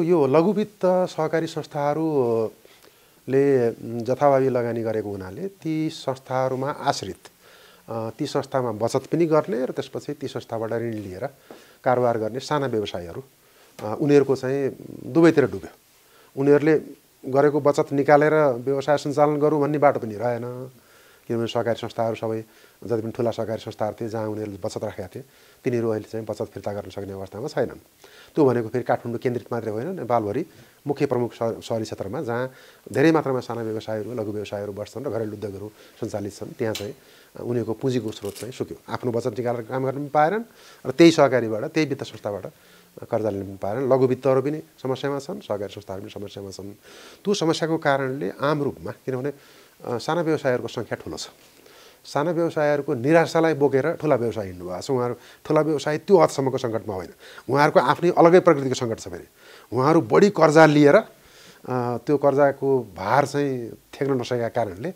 यो लघुवित्त सहकारी संस्थाहरूले जथाभावी लगानी गरेको हुनाले ती संस्थाहरूमा आश्रित ती संस्थामा बचत पनि गर्ने र त्यसपछि ती संस्थाबाट ऋण लिएर कारोबार गर्ने साना व्यवसायीहरू उनीहरूको चाहिँ दुवैतिर डुब्यो उनीहरूले गरेको बचत निकालेर व्यवसाय सञ्चालन गरौँ भन्ने बाटो पनि रहेन किनभने सहकारी संस्थाहरू सबै जति पनि ठुला सहकारी संस्थाहरू थिए जहाँ उनीहरूले बचत राखेका थिए तिनीहरू अहिले चाहिँ बचत फिर्ता गर्न सक्ने अवस्थामा छैनन् त्यो भनेको फेरि काठमाडौँ केन्द्रित मात्रै होइन नेपालभरि मुख्य प्रमुख सहरी क्षेत्रमा जहाँ धेरै मात्रामा साना व्यवसायहरू लघु व्यवसायहरू बस्छन् र घरेलु उद्योगहरू सञ्चालित छन् त्यहाँ चाहिँ उनीहरूको पुँजीको स्रोत चाहिँ सुक्यो आफ्नो बचत निकालेर काम गर्न पनि पाएनन् र त्यही सहकारीबाट त्यही वित्त संस्थाबाट कर्जा लिन पनि पाएनन् लघु वित्तहरू पनि समस्यामा छन् सहकारी संस्थाहरू पनि समस्यामा छन् त्यो समस्याको कारणले आम रूपमा किनभने साना व्यवसायहरूको सङ्ख्या ठुलो छ साना व्यवसायहरूको निराशालाई बोकेर ठुला व्यवसाय हिँड्नु भएको छ उहाँहरू ठुला व्यवसाय त्यो हदसम्मको सङ्कटमा होइन उहाँहरूको आफ्नै अलगै प्रकृतिको सङ्कट छ फेरि उहाँहरू बढी कर्जा लिएर त्यो कर्जाको भार चाहिँ थ्याक्न नसकेका कारणले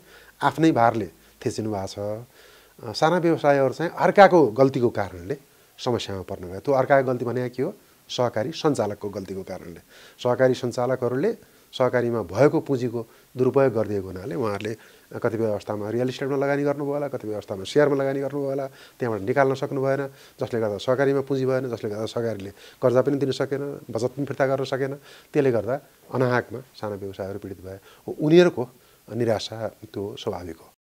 आफ्नै भारले थिचिनु भएको छ साना व्यवसायहरू चाहिँ अर्काको गल्तीको कारणले समस्यामा पर्नु भयो त्यो अर्काको गल्ती भनेको के हो सहकारी सञ्चालकको गल्तीको कारणले सहकारी सञ्चालकहरूले सहकारीमा भएको पुँजीको दुरुपयोग गरिदिएको हुनाले उहाँहरूले कतिपय अवस्थामा रियल इस्टेटमा लगानी गर्नुभयो होला कतिपय अवस्थामा सेयरमा लगानी गर्नुभयो होला त्यहाँबाट निकाल्न सक्नु भएन जसले गर्दा सहकारीमा पुँजी भएन जसले गर्दा सहकारीले कर्जा पनि दिन सकेन बचत पनि फिर्ता गर्न सकेन त्यसले गर्दा अनाहकमा साना व्यवसायहरू पीडित भए उनीहरूको निराशा त्यो स्वाभाविक हो